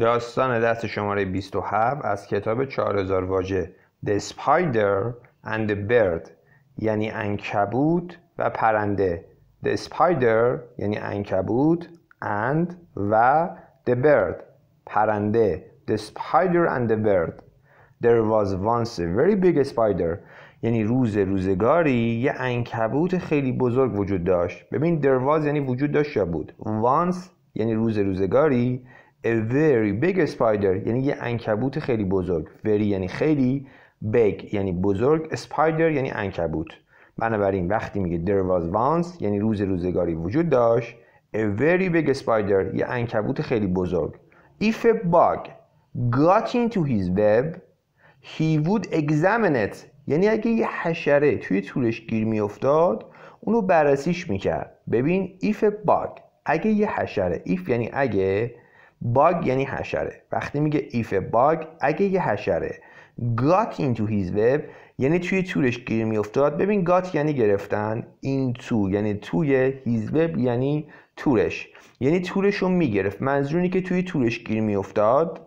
داستان دست شماره 27 از کتاب 4000 واژه The Spider and the Bird یعنی انکبوت و پرنده The Spider یعنی انکبوت and و The Bird پرنده The Spider and the Bird There was once a very big spider یعنی روز روزگاری یه انکبوت خیلی بزرگ وجود داشت ببین there was یعنی وجود داشت یا بود once یعنی روز روزگاری a very big spider یعنی یه انکبوت خیلی بزرگ very یعنی خیلی big یعنی بزرگ spider یعنی انکبوت بنابراین وقتی میگه there was once یعنی روز روزگاری وجود داشت a very big spider یه انکبوت خیلی بزرگ if a bug got into his web he would examine it یعنی اگه یه حشره توی طولش گیر میافتاد اونو بررسیش میکرد ببین if a bug اگه یه حشره if یعنی اگه باگ یعنی حشره وقتی میگه ایف باگ اگه یه حشره got into his web یعنی توی تورش گیر میافتاد ببین گات یعنی گرفتن این تو یعنی توی هیز web یعنی تورش یعنی تورش رو میگرفت منظور که توی تورش گیر میافتاد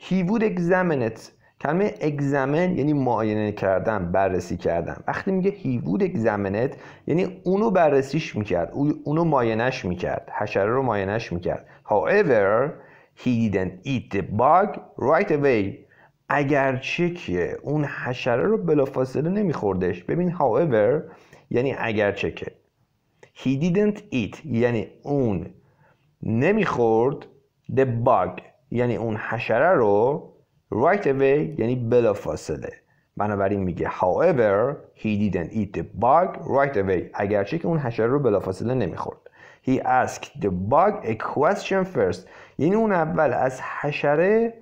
he would examine it کلمه examine یعنی معاینه کردن بررسی کردن وقتی میگه he would examine it یعنی اونو بررسیش میکرد اونو معاینش میکرد حشره رو معاینش میکرد however he didn't eat the bug right away اگرچه که اون حشره رو بلافاصله نمیخوردش ببین however یعنی اگرچه که he didn't eat یعنی اون نمیخورد the bug یعنی اون حشره رو right away یعنی فاصله. بنابراین میگه however he didn't eat the bug right away اگرچه که اون حشره رو بلافاصله نمیخورد he asked the bug a question first یعنی اون اول از حشره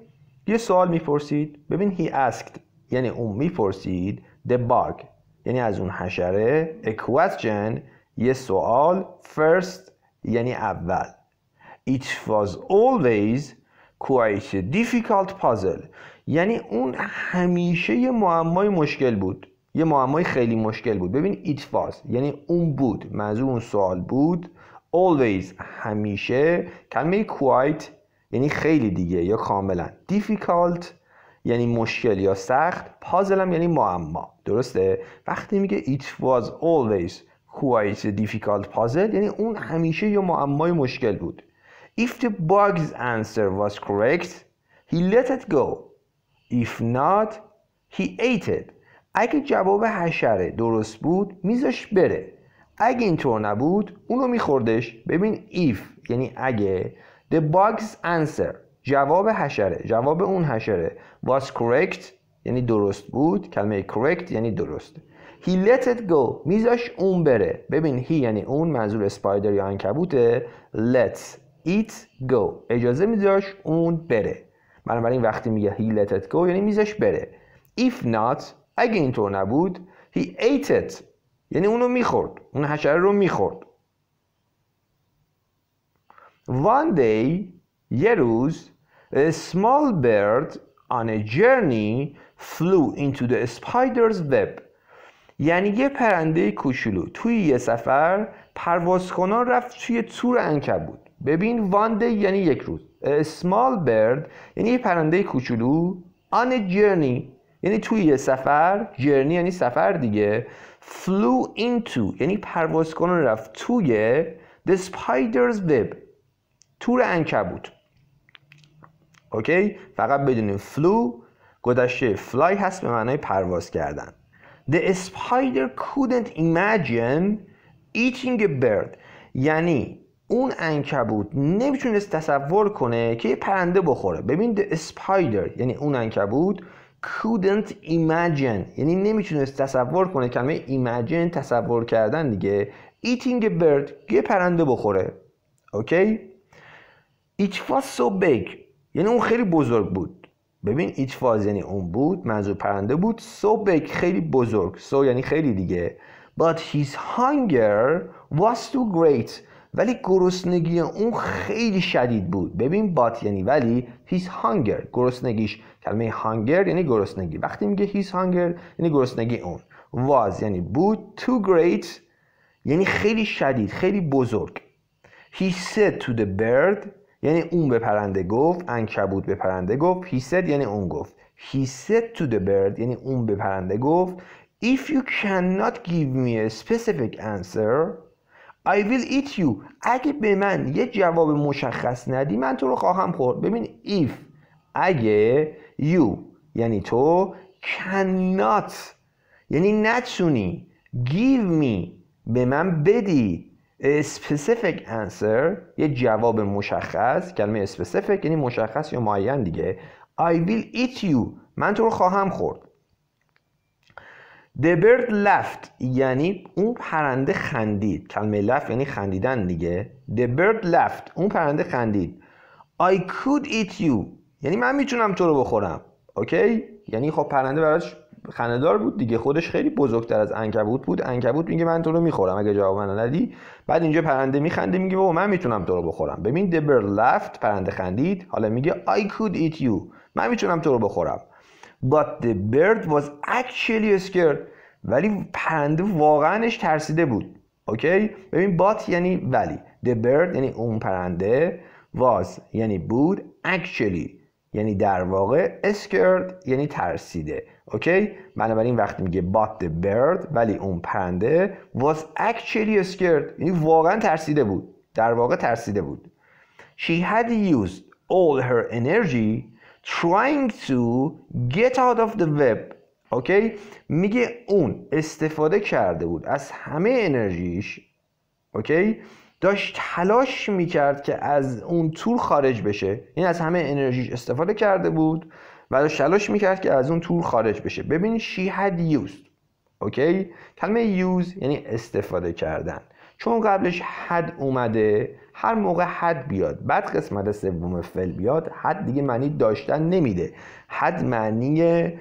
یه سوال میپرسید ببین هی asked یعنی اون میپرسید the bug یعنی از اون حشره a question یه سوال first یعنی اول it was always quite a difficult puzzle یعنی اون همیشه یه معمای مشکل بود یه معمای خیلی مشکل بود ببین it was یعنی اون بود منظور اون سوال بود always همیشه کلمه quite یعنی خیلی دیگه یا کاملا difficult یعنی مشکل یا سخت puzzle هم یعنی معما درسته وقتی میگه it was always quite a difficult puzzle یعنی اون همیشه یا معمای مشکل بود if the bug's answer was correct he let it go if not he ate it اگه جواب حشره درست بود میذاش بره اگه اینطور نبود اونو میخوردش ببین if یعنی اگه the bug's answer جواب حشره جواب اون حشره was correct یعنی درست بود کلمه correct یعنی درست he let it go میذاش اون بره ببین he یعنی اون منظور اسپایدر یا انکبوته let it go اجازه میذاش اون بره بنابراین وقتی میگه he let it go یعنی میذاش بره if not اگه اینطور نبود he ate it یعنی اونو میخورد اون حشره رو میخورد One day یه روز a small bird on a journey flew into the spider's web یعنی یه پرنده کوچولو توی یه سفر پرواز کنان رفت توی تور بود. ببین one day یعنی یک روز a small bird یعنی یه پرنده کوچولو on a journey یعنی توی یه سفر journey یعنی سفر دیگه flew into یعنی پرواز کنن رفت توی the spider's web تور انکبوت اوکی فقط بدونیم flew گذشته fly هست به معنای پرواز کردن the spider couldn't imagine eating a bird یعنی اون انکبوت نمیتونست تصور کنه که یه پرنده بخوره ببین the spider یعنی اون انکبوت couldn't imagine یعنی نمیتونست تصور کنه کلمه imagine تصور کردن دیگه eating a bird یه پرنده بخوره اوکی it was so big یعنی اون خیلی بزرگ بود ببین it was یعنی اون بود منظور پرنده بود so big خیلی بزرگ so یعنی خیلی دیگه but his hunger was too great ولی گرسنگی اون خیلی شدید بود ببین بات یعنی ولی هیز هانگر گرسنگیش کلمه هانگر یعنی گرسنگی وقتی میگه هیز هانگر یعنی گرسنگی اون واز یعنی بود too great یعنی خیلی شدید خیلی بزرگ he said to the bird یعنی اون به پرنده گفت انکبوت به پرنده گفت he said یعنی اون گفت he said to the bird یعنی اون به پرنده گفت if you cannot give me a specific answer I will eat you اگه به من یه جواب مشخص ندی من تو رو خواهم خورد ببین if اگه you یعنی تو cannot یعنی نتونی give me به من بدی specific answer یه جواب مشخص کلمه specific یعنی مشخص یا معین دیگه I will eat you من تو رو خواهم خورد the bird left. یعنی اون پرنده خندید کلمه left یعنی خندیدن دیگه the bird left. اون پرنده خندید I could eat you یعنی من میتونم تو رو بخورم اوکی یعنی خب پرنده براش خنددار بود دیگه خودش خیلی بزرگتر از انکبوت بود انکبوت میگه من تو رو میخورم اگه جواب من ندی بعد اینجا پرنده میخنده میگه بابا من میتونم تو رو بخورم ببین the bird left. پرنده خندید حالا میگه I could eat you من میتونم تو رو بخورم but the bird was actually scared ولی پرنده واقعاش ترسیده بود اوکی ببین بات یعنی ولی the bird یعنی اون پرنده was یعنی بود actually یعنی در واقع scared یعنی ترسیده اوکی بنابراین وقتی میگه but the bird ولی اون پرنده was actually scared یعنی واقعا ترسیده بود در واقع ترسیده بود she had used all her energy trying to get out of the web اوکی میگه اون استفاده کرده بود از همه انرژیش اوکی داشت تلاش میکرد که از اون تور خارج بشه این یعنی از همه انرژیش استفاده کرده بود و داشت تلاش میکرد که از اون تور خارج بشه ببین she had used اوکی کلمه یوز یعنی استفاده کردن چون قبلش حد اومده هر موقع حد بیاد بعد قسمت سوم فل بیاد حد دیگه معنی داشتن نمیده حد معنی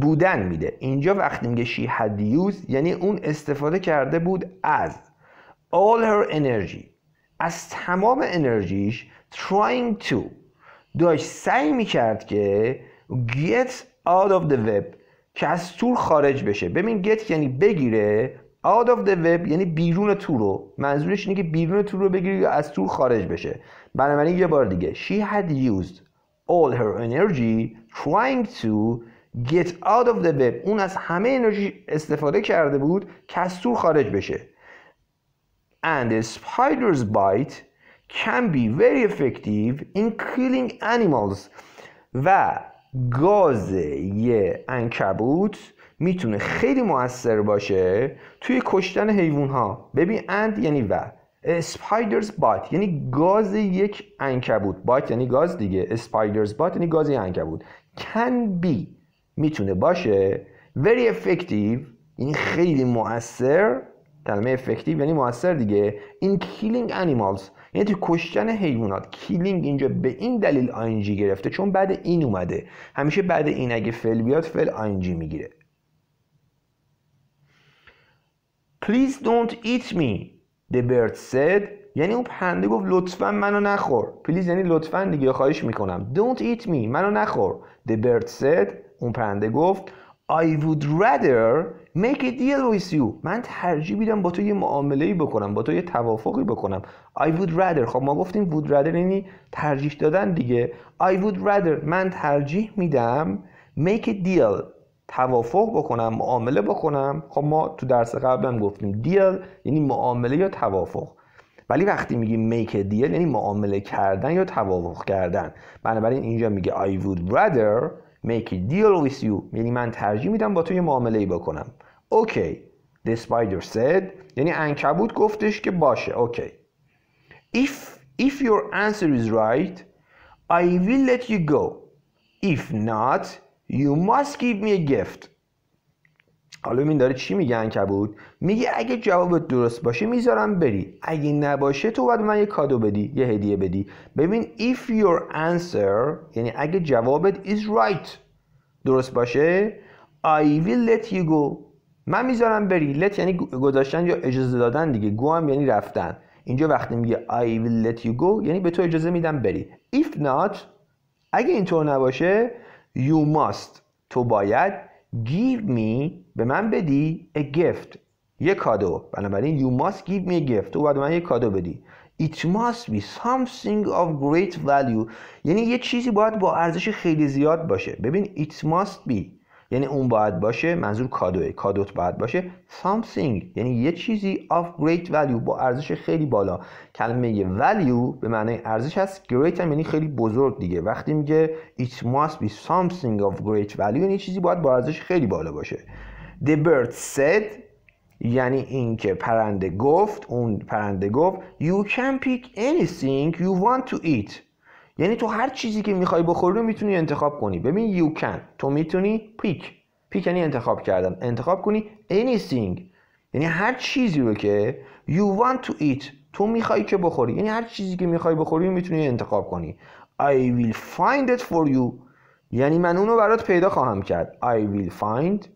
بودن میده اینجا وقتی میگه شی حد یوز، یعنی اون استفاده کرده بود از all her energy از تمام انرژیش trying to داشت سعی میکرد که get out of the web که از تور خارج بشه ببین get یعنی بگیره out of the web یعنی بیرون تو رو منظورش اینه که بیرون تو رو بگیری یا از تو خارج بشه بنابراین یه بار دیگه she had used all her energy trying to get out of the web اون از همه انرژی استفاده کرده بود که از تو خارج بشه and a spider's bite can be very effective in killing animals و گاز یه انکبوت میتونه خیلی موثر باشه توی کشتن حیوان ها ببین اند یعنی و اسپایدرز بات یعنی گاز یک انکبوت بات یعنی گاز دیگه اسپایدرز بات یعنی گاز یک انکبوت کن بی میتونه باشه very effective یعنی خیلی موثر کلمه افکتیو یعنی موثر دیگه این کیلینگ انیمالز یعنی تو کشتن حیوانات کیلینگ اینجا به این دلیل آینجی گرفته چون بعد این اومده همیشه بعد این اگه فعل بیاد فعل آینجی میگیره Please don't eat me The bird said یعنی اون پرنده گفت لطفا منو نخور پلیز یعنی لطفا دیگه خواهش میکنم Don't eat me منو نخور The bird said اون پرنده گفت I would rather make a deal with you من ترجیح میدم با تو یه معامله بکنم با تو یه توافقی بکنم I would rather خب ما گفتیم would rather یعنی ترجیح دادن دیگه I would rather من ترجیح میدم make a deal توافق بکنم معامله بکنم خب ما تو درس قبل هم گفتیم دیل یعنی معامله یا توافق ولی وقتی میگیم میک deal یعنی معامله کردن یا توافق کردن بنابراین اینجا میگه I would rather make a deal with you یعنی من ترجیح میدم با تو یه معامله ای بکنم اوکی The spider said یعنی انکبوت گفتش که باشه اوکی If if your answer is right I will let you go If not You must give me a gift حالا این داره چی میگه بود؟ میگه اگه جوابت درست باشه میذارم بری اگه نباشه تو باید من یه کادو بدی یه هدیه بدی ببین if your answer یعنی اگه جوابت is right درست باشه I will let you go من میذارم بری let یعنی گذاشتن یا اجازه دادن دیگه go هم یعنی رفتن اینجا وقتی میگه I will let you go یعنی به تو اجازه میدم بری if not اگه اینطور نباشه You must تو باید give me به من بدی a gift یه کادو بنابراین you must give me a gift تو باید من یه کادو بدی It must be something of great value یعنی یه چیزی باید با ارزش خیلی زیاد باشه ببین it must be یعنی اون باید باشه منظور کادوه کادوت باید باشه something یعنی یه چیزی of great value با ارزش خیلی بالا کلمه value به معنی ارزش هست great هم یعنی خیلی بزرگ دیگه وقتی میگه it must be something of great value یعنی چیزی باید با ارزش خیلی بالا باشه the bird said یعنی اینکه پرنده گفت اون پرنده گفت you can pick anything you want to eat یعنی تو هر چیزی که میخوای بخوری رو میتونی انتخاب کنی ببین یو کن تو میتونی پیک پیک یعنی انتخاب کردن انتخاب کنی anything یعنی هر چیزی رو که you want to eat تو میخوای که بخوری یعنی هر چیزی که میخوای بخوری میتونی انتخاب کنی I will find it for you یعنی من اونو برات پیدا خواهم کرد I will find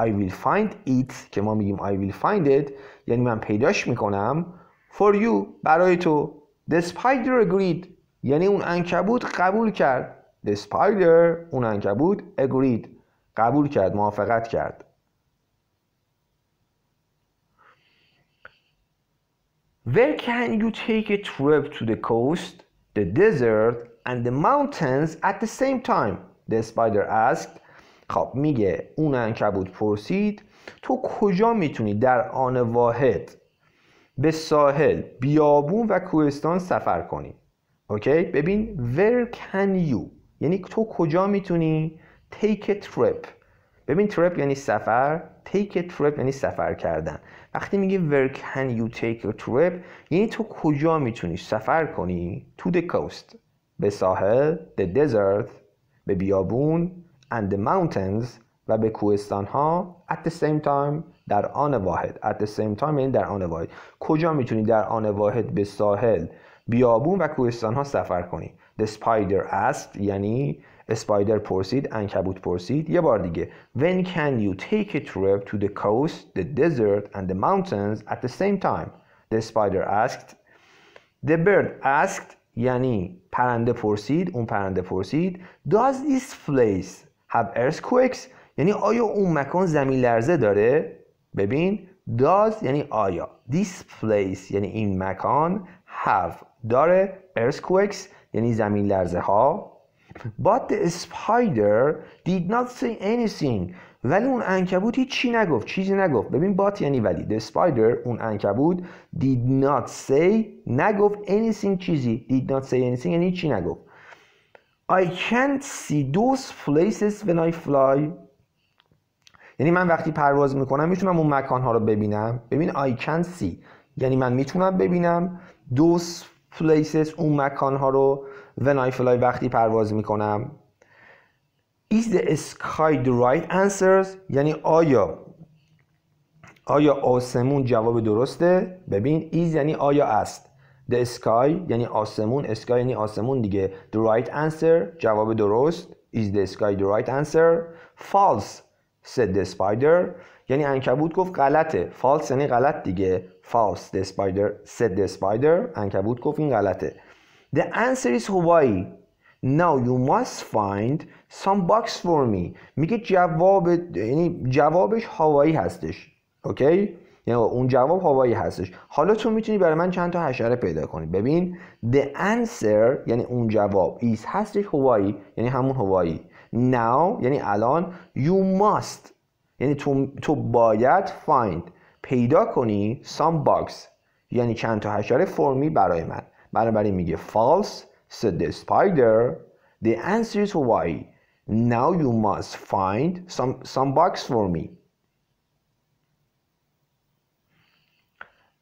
I will find it که ما میگیم I will find it یعنی من پیداش میکنم for you برای تو despite your یعنی اون انکبوت قبول کرد The spider اون انکبوت agreed قبول کرد موافقت کرد Where can you take a trip to the coast, the desert and the mountains at the same time? The spider asked. خب میگه اون انکبوت پرسید تو کجا میتونی در آن واحد به ساحل بیابون و کوهستان سفر کنی اوکی ببین where can you یعنی تو کجا میتونی take a trip ببین trip یعنی سفر take a trip یعنی سفر کردن وقتی میگی where can you take a trip یعنی تو کجا میتونی سفر کنی to the coast به ساحل the desert به بیابون and the mountains و به کوهستان ها at the same time در آن واحد at the same time یعنی در آن واحد کجا میتونی در آن واحد به ساحل بیابون و کوهستان ها سفر کنی The spider asked یعنی اسپایدر پرسید انکبوت پرسید یه بار دیگه When can you take a trip to the coast, the desert and the mountains at the same time? The spider asked The bird asked یعنی پرنده پرسید اون پرنده پرسید Does this place have earthquakes? یعنی آیا اون مکان زمین لرزه داره؟ ببین Does یعنی آیا This place یعنی این مکان Have داره earthquakes یعنی زمین لرزه ها But the spider did not say anything ولی اون انکبوت چی نگفت چیزی نگفت ببین بات یعنی ولی the spider اون انکبوت did not say نگفت anything چیزی did not say anything یعنی چی نگفت I can't see those places when I fly یعنی من وقتی پرواز میکنم میتونم اون مکان ها رو ببینم ببین I can't see یعنی من میتونم ببینم those places اون مکان ها رو when I fly وقتی پرواز میکنم is the sky the right answers یعنی آیا آیا آسمون جواب درسته ببین is یعنی آیا است the sky یعنی آسمون sky یعنی آسمون دیگه the right answer جواب درست is the sky the right answer false said the spider یعنی انکبوت گفت غلطه false یعنی غلط دیگه false the spider said the spider انکبوت گفت این غلطه the answer is Hawaii now you must find some box for me میگه یعنی جوابش هوایی هستش اوکی یعنی اون جواب هوایی هستش حالا تو میتونی برای من چند تا حشره پیدا کنی ببین the answer یعنی اون جواب is هستش هوایی یعنی همون هوایی now یعنی الان you must یعنی تو باید find پیدا کنی some bugs یعنی چند تا حشره فرمی برای من بنابراین میگه false said the spider the answer is why now you must find some some bugs for me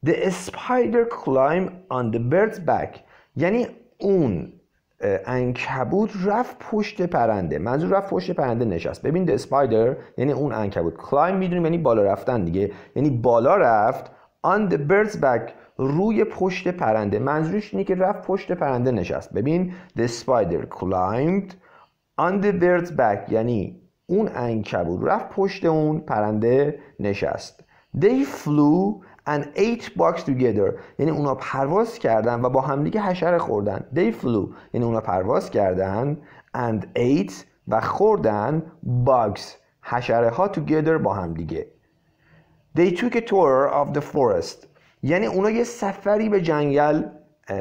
the spider climbed on the bird's back یعنی اون انکبود رفت پشت پرنده منظور رفت پشت پرنده نشست ببین the spider یعنی اون انکبود climb میدونیم یعنی بالا رفتن دیگه یعنی بالا رفت on the bird's back روی پشت پرنده منظورش اینه که رفت پشت پرنده نشست ببین the spider climbed on the bird's back یعنی اون انکبود رفت پشت اون پرنده نشست they flew and ate bugs together یعنی اونا پرواز کردن و با همدیگه حشره خوردن they flew یعنی اونا پرواز کردن and eight و خوردن bugs حشره ها together با همدیگه they took a tour of the forest یعنی اونا یه سفری به جنگل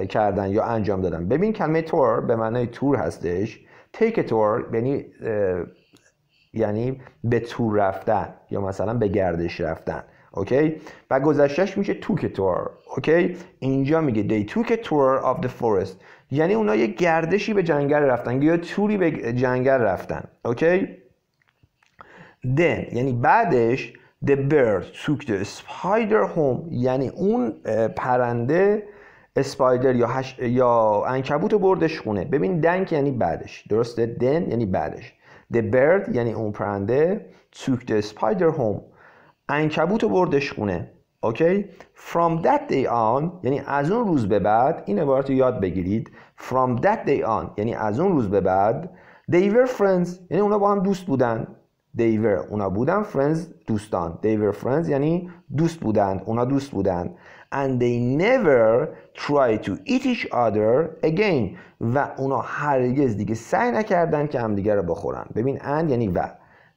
کردن یا انجام دادن ببین کلمه tour به معنای تور هستش take a tour یعنی یعنی به تور رفتن یا مثلا به گردش رفتن اوکی و گذشتهش میشه توک تور اوکی اینجا میگه دی توک تور of the فورست یعنی اونا یه گردشی به جنگل رفتن یا توری به جنگل رفتن اوکی دن یعنی بعدش the bird took the spider home یعنی اون پرنده اسپایدر یا هش... یا انکبوت بردش خونه ببین که یعنی بعدش درسته دن یعنی بعدش the bird یعنی اون پرنده took the spider home انکبوت بردش خونه اوکی from that day on یعنی از اون روز به بعد این عبارت رو یاد بگیرید from that day on یعنی از اون روز به بعد they were friends یعنی اونا با هم دوست بودن they were اونا بودن friends دوستان they were friends یعنی دوست بودن اونا دوست بودن and they never try to eat each other again و اونا هرگز دیگه سعی نکردن که همدیگه رو بخورن ببین and یعنی و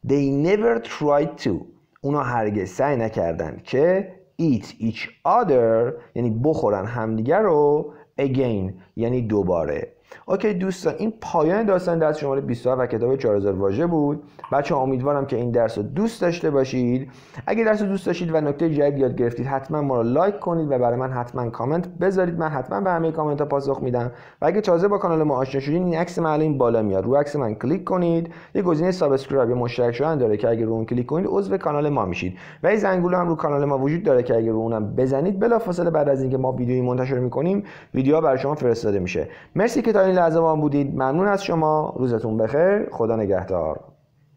they never tried to اونا هرگز سعی نکردن که eat each other یعنی بخورن همدیگر رو again یعنی دوباره اوکی دوستان این پایان داستان درس شماره 27 و کتاب 4000 واژه بود بچه امیدوارم که این درس رو دوست داشته باشید اگه درس رو دوست داشتید و نکته جدید یاد گرفتید حتما ما رو لایک کنید و برای من حتما کامنت بذارید من حتما به همه کامنت ها پاسخ میدم و اگه تازه با کانال ما آشنا شدید این عکس من این بالا میاد رو عکس من کلیک کنید یه گزینه سابسکرایب یا مشترک شدن داره که اگه رو اون کلیک کنید عضو کانال ما میشید و این زنگوله هم رو کانال ما وجود داره که اگه رو اونم بزنید بلافاصله بعد از اینکه ما ویدیویی منتشر میکنیم ویدیوها برای شما فرستاده میشه مرسی که تا این لحظه ما بودید ممنون از شما روزتون بخیر خدا نگهدار